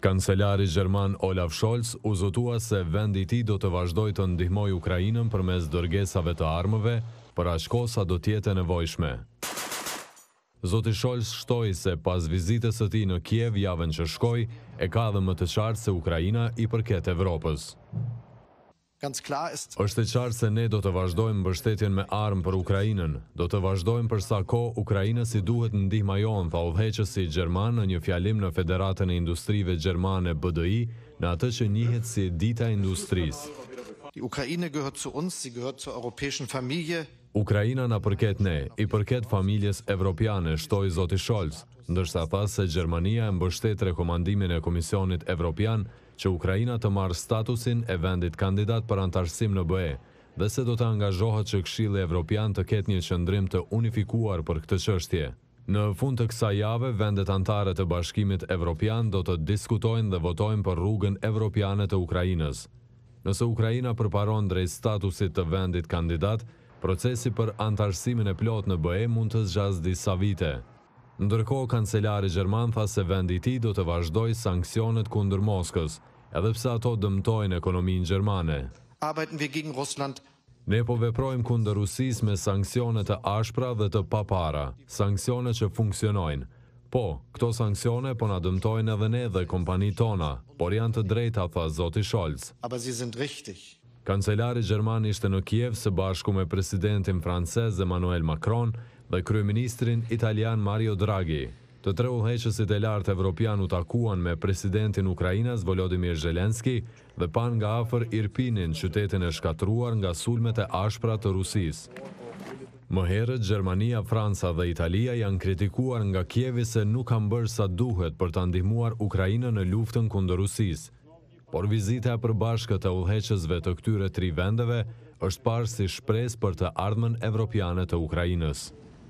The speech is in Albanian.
Kancelari Gjerman Olaf Scholz u zotua se vendi ti do të vazhdoj të ndihmoj Ukrajinën për mes dërgesave të armëve, për ashko sa do tjetë e nevojshme. Zoti Scholz shtoi se pas vizitës së tij në Kiev javën që shkoi, e ka dhënë më të qartë se Ukraina i përket Evropës është të Është qartë se ne do të vazhdojmë mbështetjen me armë për Ukrainën. Do të vazhdojmë për sa kohë Ukraina si duhet ndihma jonë, tha si gjerman në një fjalim në Federatën e Industrive Gjermane BDI, në atë që njëhet si Dita e Industrisë. Ukrajinë Ukraine Ukraina na përket ne, i përket familjes evropiane, shtoi zoti Scholz, ndërsa tha se Gjermania e mbështet rekomandimin e Komisionit Evropian që Ukrajina të marë statusin e vendit kandidat për antarësim në BE, dhe se do të angazhohet që këshile evropian të ketë një qëndrim të unifikuar për këtë qështje. Në fund të kësa jave, vendet antare të bashkimit evropian do të diskutojnë dhe votojnë për rrugën evropianet të Ukrajinës. Nëse Ukrajina përparon drejt statusit të vendit kandidat, procesi për antarësimin e plot në BE mund të zgjas disa vite. Ndërko, kancelari Gjerman tha se vendi ti do të vazhdoj sankcionet kundër Moskës, edhe pse ato dëmtojnë ekonominë gjermane. Arbeiten wir gegen Russland. Ne po veprojmë kundër Rusisë me sanksione të ashpra dhe të papara, sankcionet që funksionojnë. Po, këto sanksione po na dëmtojnë edhe ne dhe kompanitë tona, por janë të drejta tha zoti Scholz. Aber sie sind richtig. Kancelari Gjermani ishte në Kiev së bashku me presidentin francez Emmanuel Macron dhe kryeministrin italian Mario Draghi. Të tre ullheqësit e lartë evropian u takuan me presidentin Ukrajinas Volodymyr Zhelenski, dhe pan nga afer Irpinin, qytetin e shkatruar nga sulmet e ashpra të Rusis. Më herët, Gjermania, Franca dhe Italia janë kritikuar nga Kjevi se nuk kam bërë sa duhet për të ndihmuar Ukrajina në luftën kundë Rusis. Por vizita për bashkë të ullheqësve të këtyre tri vendeve është parë si shpres për të ardhmen evropianet të Ukrajinës.